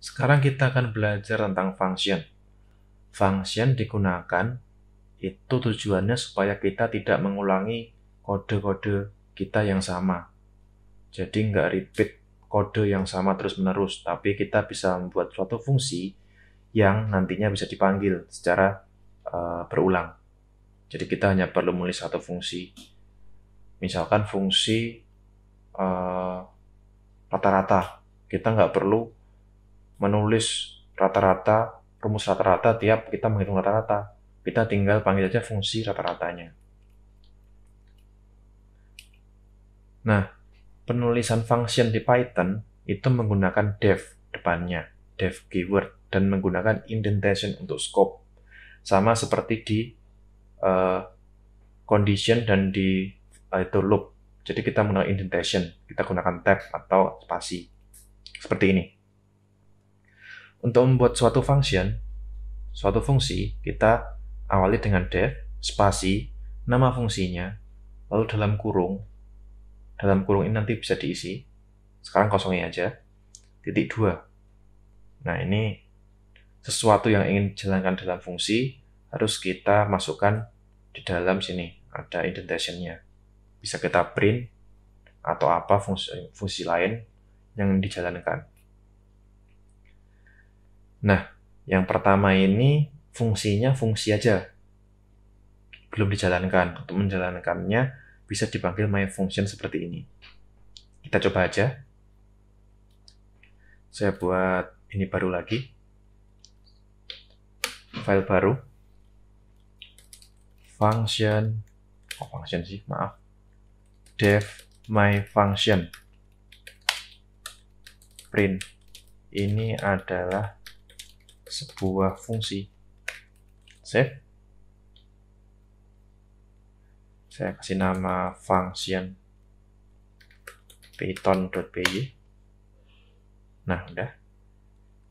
Sekarang kita akan belajar tentang function. Function digunakan itu tujuannya supaya kita tidak mengulangi kode-kode kita yang sama. Jadi nggak repeat kode yang sama terus-menerus, tapi kita bisa membuat suatu fungsi yang nantinya bisa dipanggil secara uh, berulang. Jadi kita hanya perlu menulis satu fungsi. Misalkan fungsi eh, rata-rata, uh, rata -rata. kita nggak perlu menulis rata-rata, rumus rata-rata tiap kita menghitung rata-rata. Kita tinggal panggil aja fungsi rata-ratanya. Nah, penulisan function di Python itu menggunakan def depannya, def keyword, dan menggunakan indentation untuk scope. Sama seperti di uh, condition dan di uh, itu loop. Jadi kita menggunakan indentation, kita gunakan tab atau spasi. Seperti ini. Untuk membuat suatu function, suatu fungsi, kita awali dengan def, spasi, nama fungsinya, lalu dalam kurung, dalam kurung ini nanti bisa diisi, sekarang kosongnya aja, titik 2. Nah ini sesuatu yang ingin dijalankan dalam fungsi harus kita masukkan di dalam sini, ada indentationnya. Bisa kita print atau apa fungsi, fungsi lain yang dijalankan. Nah, yang pertama ini fungsinya fungsi aja. Belum dijalankan. Untuk menjalankannya bisa dipanggil my function seperti ini. Kita coba aja. Saya buat ini baru lagi. File baru. Function. Oh, function sih, maaf. Dev my function. Print. Ini adalah sebuah fungsi. Save. Saya kasih nama function python.py. Nah, udah.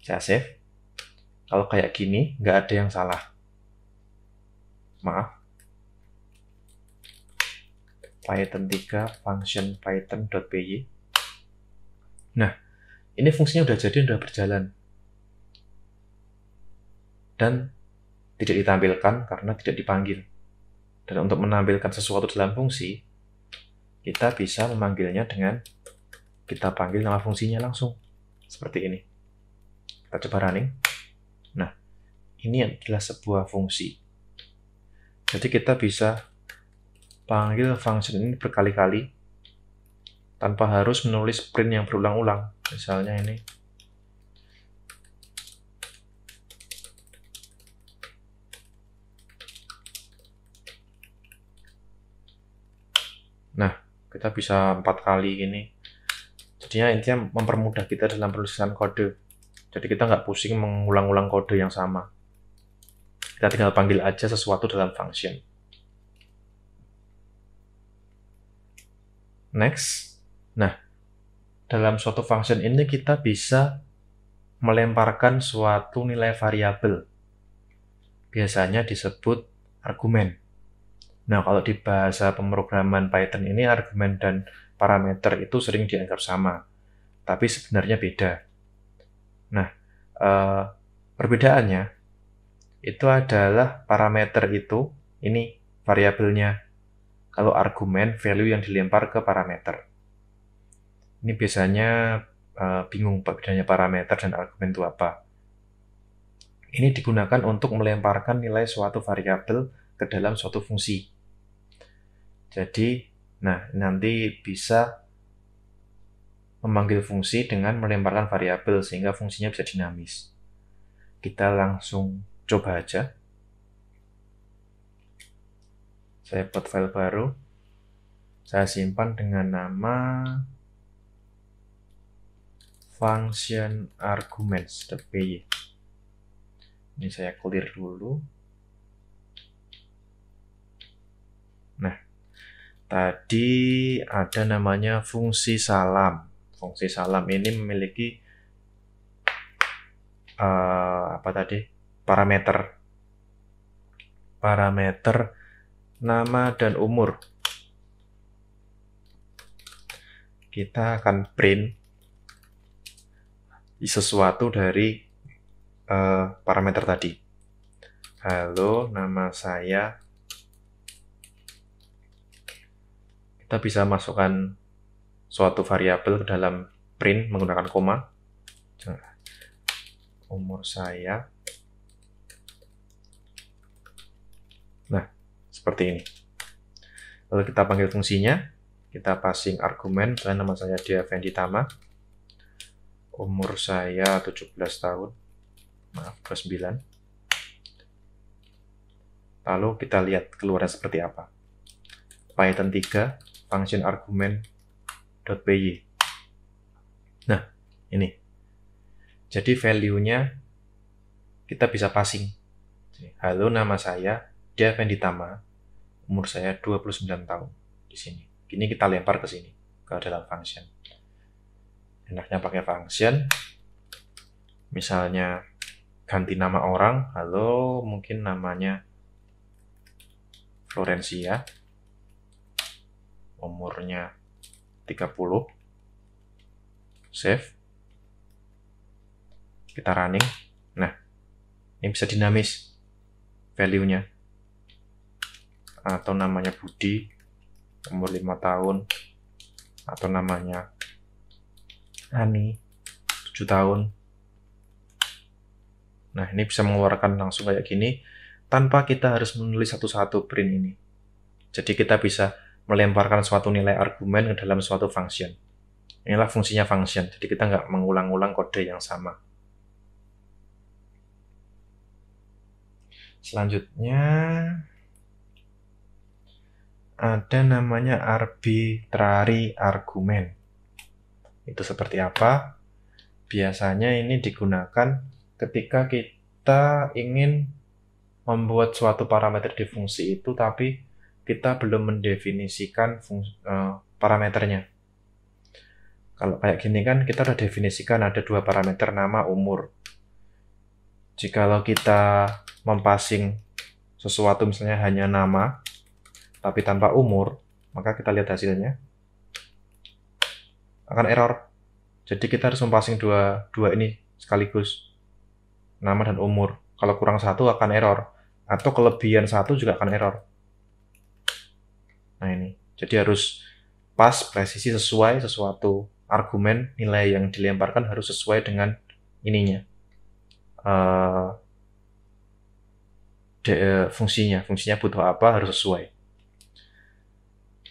Saya save. Kalau kayak gini, nggak ada yang salah. Maaf, Python 3 function python.py. Nah, ini fungsinya udah jadi, udah berjalan dan tidak ditampilkan karena tidak dipanggil. Dan untuk menampilkan sesuatu dalam fungsi, kita bisa memanggilnya dengan kita panggil nama fungsinya langsung. Seperti ini. Kita coba running. Nah, ini adalah sebuah fungsi. Jadi kita bisa panggil function ini berkali-kali tanpa harus menulis print yang berulang-ulang. Misalnya ini kita bisa empat kali ini jadinya intinya mempermudah kita dalam penulisan kode jadi kita nggak pusing mengulang-ulang kode yang sama kita tinggal panggil aja sesuatu dalam function next nah dalam suatu function ini kita bisa melemparkan suatu nilai variabel biasanya disebut argumen Nah, kalau di bahasa pemrograman Python ini argumen dan parameter itu sering dianggap sama, tapi sebenarnya beda. Nah, eh, perbedaannya itu adalah parameter itu ini variabelnya. Kalau argumen value yang dilempar ke parameter. Ini biasanya eh, bingung bedanya parameter dan argumen itu apa. Ini digunakan untuk melemparkan nilai suatu variabel ke dalam suatu fungsi jadi, nah nanti bisa memanggil fungsi dengan melemparkan variabel sehingga fungsinya bisa dinamis. Kita langsung coba aja. Saya buat file baru. Saya simpan dengan nama function arguments .py. Ini saya clear dulu. Nah, Tadi ada namanya fungsi salam. Fungsi salam ini memiliki uh, apa tadi? parameter. Parameter nama dan umur. Kita akan print sesuatu dari uh, parameter tadi. Halo, nama saya kita bisa masukkan suatu variabel ke dalam print menggunakan koma. Umur saya. Nah, seperti ini. Lalu kita panggil fungsinya. Kita passing argumen, dan nama saya dia Fendi Tama. Umur saya 17 tahun. Maaf, 29. Lalu kita lihat keluarnya seperti apa. Python 3, function argument.py. Nah, ini. Jadi value-nya kita bisa passing. Halo, nama saya Diaven Ditama. Umur saya 29 tahun di sini. Ini kita lempar ke sini, ke dalam function. Enaknya pakai function. Misalnya ganti nama orang, halo, mungkin namanya Florencia umurnya 30 save kita running nah ini bisa dinamis value-nya atau namanya Budi umur 5 tahun atau namanya Ani 7 tahun nah ini bisa mengeluarkan langsung kayak gini tanpa kita harus menulis satu-satu print ini jadi kita bisa melemparkan suatu nilai argumen ke dalam suatu function. Inilah fungsinya function, jadi kita nggak mengulang-ulang kode yang sama. Selanjutnya, ada namanya arbitrary argument. Itu seperti apa? Biasanya ini digunakan ketika kita ingin membuat suatu parameter di fungsi itu, tapi kita belum mendefinisikan fungsi, uh, parameternya. Kalau kayak gini kan kita udah definisikan ada dua parameter nama umur. Jikalau kita mempassing sesuatu misalnya hanya nama tapi tanpa umur, maka kita lihat hasilnya akan error. Jadi kita harus mempassing dua dua ini sekaligus nama dan umur. Kalau kurang satu akan error atau kelebihan satu juga akan error. Nah ini, jadi harus pas, presisi, sesuai sesuatu argumen nilai yang dilemparkan harus sesuai dengan ininya uh, de, eh, fungsinya fungsinya butuh apa harus sesuai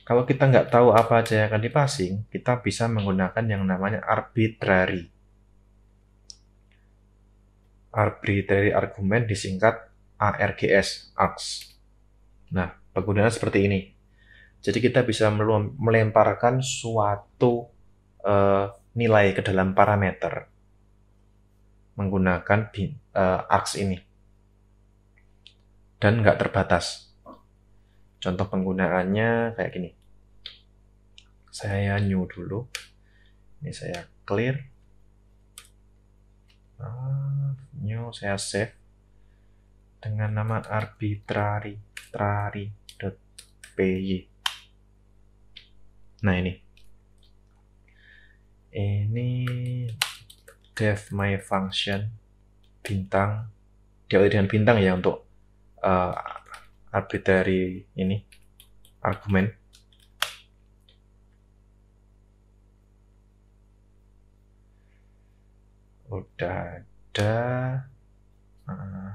kalau kita nggak tahu apa aja yang akan dipassing kita bisa menggunakan yang namanya arbitrary arbitrary argument disingkat ARGS args nah penggunaan seperti ini jadi kita bisa melemparkan suatu uh, nilai ke dalam parameter menggunakan uh, eh, arcs ini dan nggak terbatas. Contoh penggunaannya kayak gini. Saya new dulu. Ini saya clear. Ah, new saya save dengan nama arbitrary Nah ini. Ini dev my function bintang diawali dengan bintang ya untuk uh, arbitrary ini argumen. Udah ada eh,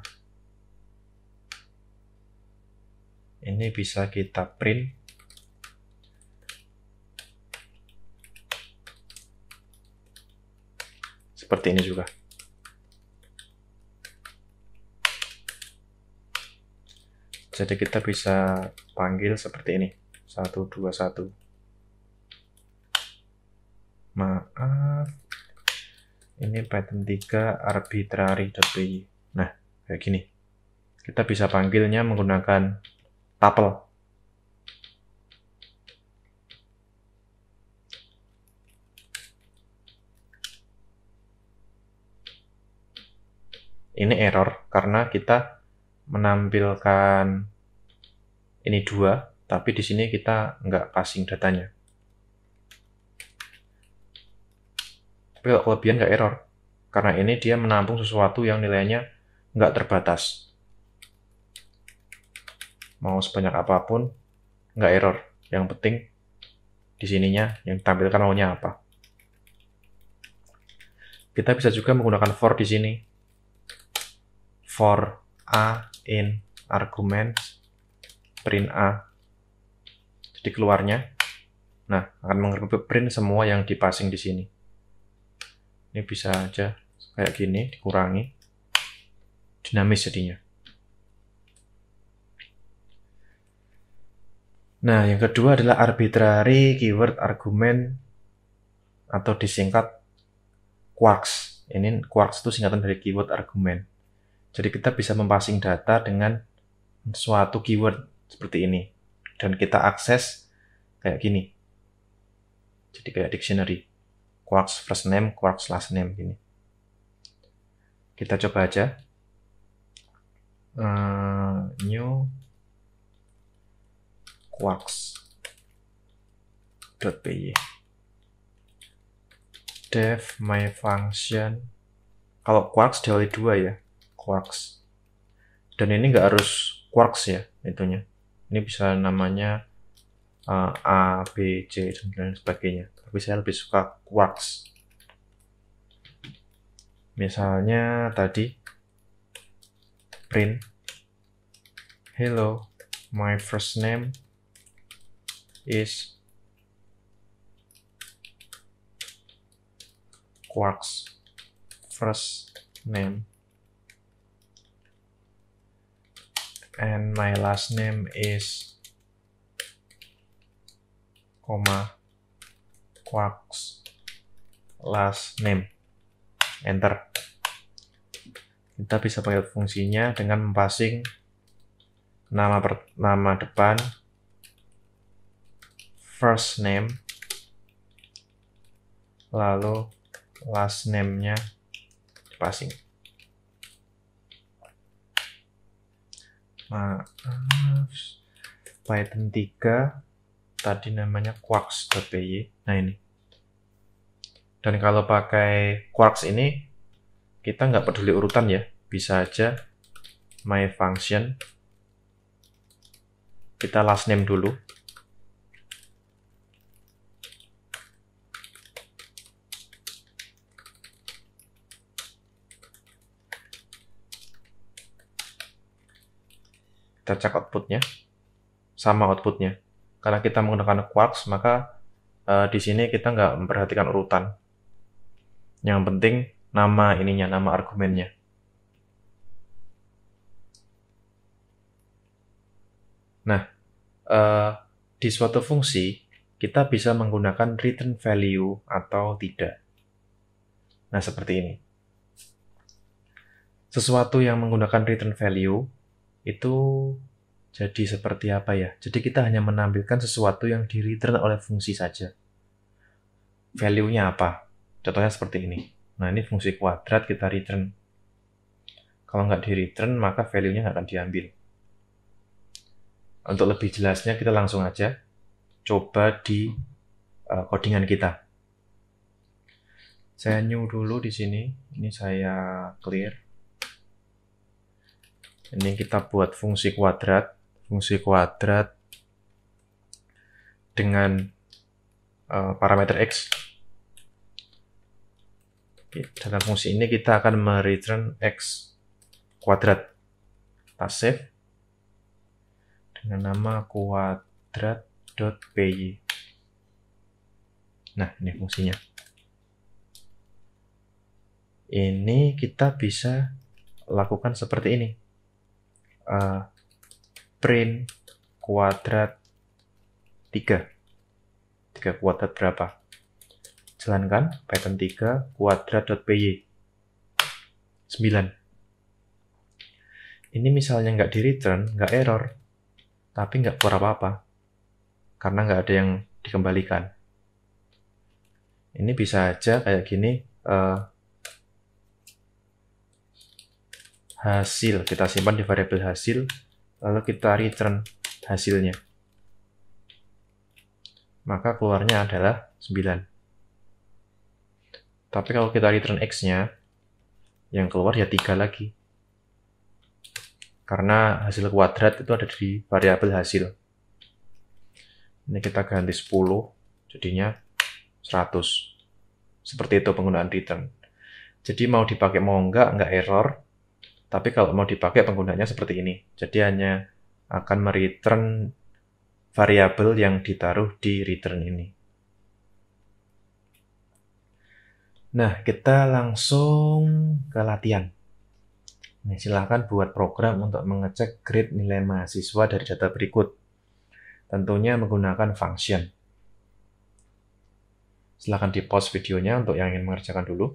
ini bisa kita print seperti ini juga. Jadi kita bisa panggil seperti ini. satu. Maaf. Ini Python 3 arbitrary.py. Nah, kayak gini. Kita bisa panggilnya menggunakan tuple. ini error karena kita menampilkan ini dua, tapi di sini kita nggak passing datanya. Tapi kalau kelebihan nggak error, karena ini dia menampung sesuatu yang nilainya nggak terbatas. Mau sebanyak apapun, nggak error. Yang penting di sininya yang tampilkan maunya apa. Kita bisa juga menggunakan for di sini for a in arguments print a. Jadi keluarnya, nah akan mengerti print semua yang passing di sini. Ini bisa aja kayak gini dikurangi, dinamis jadinya. Nah, yang kedua adalah arbitrary keyword argument atau disingkat quarks. Ini quarks itu singkatan dari keyword argument. Jadi kita bisa mempassing data dengan suatu keyword seperti ini. Dan kita akses kayak gini. Jadi kayak dictionary. Quarks first name, quarks last name gini. Kita coba aja. Uh, new quarks.py dev my function kalau quarks dibagi dua ya quarks. Dan ini nggak harus quarks ya itunya. Ini bisa namanya uh, A, B, C dan sebagainya. Tapi saya lebih suka quarks. Misalnya tadi print hello my first name is quarks first name and my last name is comma quarks last name enter kita bisa panggil fungsinya dengan mempassing nama per, nama depan first name lalu last name-nya passing maaf Python 3 tadi namanya quarks.py nah ini dan kalau pakai quarks ini kita nggak peduli urutan ya bisa aja my function kita last name dulu tercak outputnya sama outputnya. Karena kita menggunakan quarks, maka uh, di sini kita nggak memperhatikan urutan. Yang penting nama ininya, nama argumennya. Nah, uh, di suatu fungsi, kita bisa menggunakan return value atau tidak. Nah, seperti ini. Sesuatu yang menggunakan return value itu jadi seperti apa ya? Jadi kita hanya menampilkan sesuatu yang di return oleh fungsi saja. Value-nya apa? Contohnya seperti ini. Nah ini fungsi kuadrat kita return. Kalau nggak di return maka value-nya nggak akan diambil. Untuk lebih jelasnya kita langsung aja coba di uh, codingan kita. Saya new dulu di sini. Ini saya clear ini kita buat fungsi kuadrat fungsi kuadrat dengan uh, parameter x dalam fungsi ini kita akan mereturn x kuadrat kita save dengan nama kuadrat.py nah ini fungsinya ini kita bisa lakukan seperti ini uh, print kuadrat 3. 3 kuadrat berapa? Jalankan Python 3 kuadrat.py 9. Ini misalnya nggak di return, nggak error, tapi nggak keluar apa-apa. Karena nggak ada yang dikembalikan. Ini bisa aja kayak gini, uh, hasil. Kita simpan di variabel hasil, lalu kita return hasilnya. Maka keluarnya adalah 9. Tapi kalau kita return x-nya, yang keluar ya tiga lagi. Karena hasil kuadrat itu ada di variabel hasil. Ini kita ganti 10, jadinya 100. Seperti itu penggunaan return. Jadi mau dipakai mau enggak, enggak error, tapi kalau mau dipakai penggunanya seperti ini. Jadi hanya akan mereturn variabel yang ditaruh di return ini. Nah, kita langsung ke latihan. Nah, silahkan buat program untuk mengecek grade nilai mahasiswa dari data berikut. Tentunya menggunakan function. Silahkan di pause videonya untuk yang ingin mengerjakan dulu.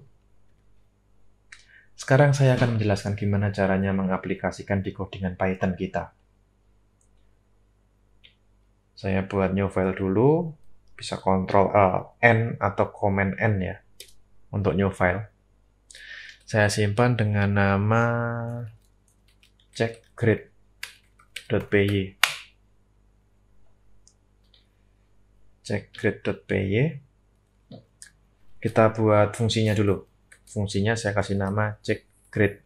Sekarang saya akan menjelaskan gimana caranya mengaplikasikan di codingan Python kita. Saya buat new file dulu, bisa kontrol uh, N atau command N ya, untuk new file. Saya simpan dengan nama checkgrid.py checkgrid.py kita buat fungsinya dulu Fungsinya saya kasih nama check grid.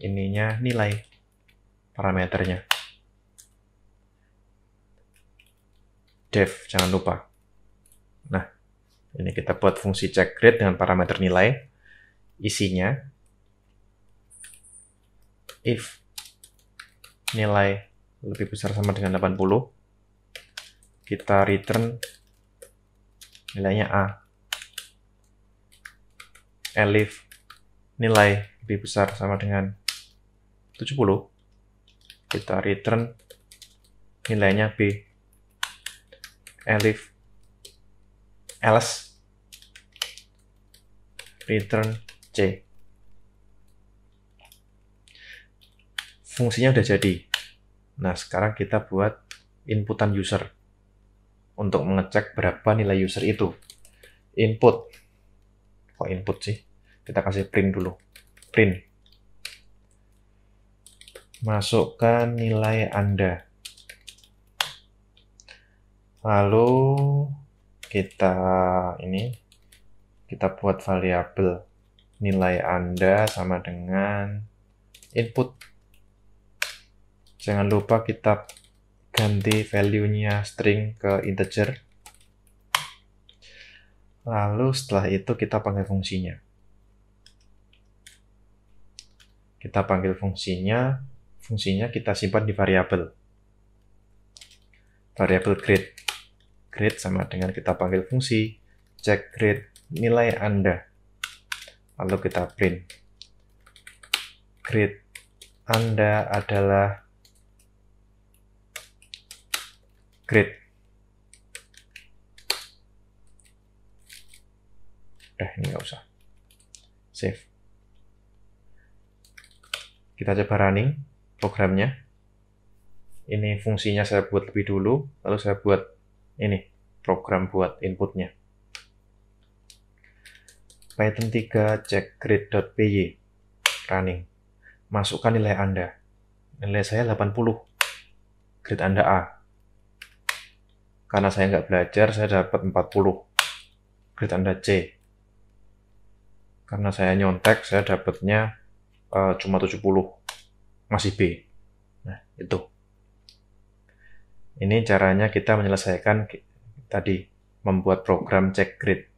Ininya nilai parameternya. Dev, jangan lupa. Nah, ini kita buat fungsi check grade dengan parameter nilai. Isinya if nilai lebih besar sama dengan 80, kita return nilainya A elif nilai lebih besar sama dengan 70 kita return nilainya B elif else return C fungsinya udah jadi nah sekarang kita buat inputan user untuk mengecek berapa nilai user itu input kok input sih kita kasih print dulu print masukkan nilai anda lalu kita ini kita buat variabel nilai anda sama dengan input jangan lupa kita ganti value-nya string ke integer Lalu setelah itu kita panggil fungsinya. Kita panggil fungsinya, fungsinya kita simpan di variabel. Variabel grade. Grade sama dengan kita panggil fungsi cek grade nilai Anda. Lalu kita print. Grade Anda adalah grade udah eh, ini nggak usah save kita coba running programnya ini fungsinya saya buat lebih dulu lalu saya buat ini program buat inputnya Python 3 cek grid.py running masukkan nilai Anda nilai saya 80 grid Anda A karena saya nggak belajar saya dapat 40 grid Anda C karena saya nyontek, saya dapatnya uh, cuma 70. Masih B. Nah, itu. Ini caranya kita menyelesaikan tadi membuat program cek grade.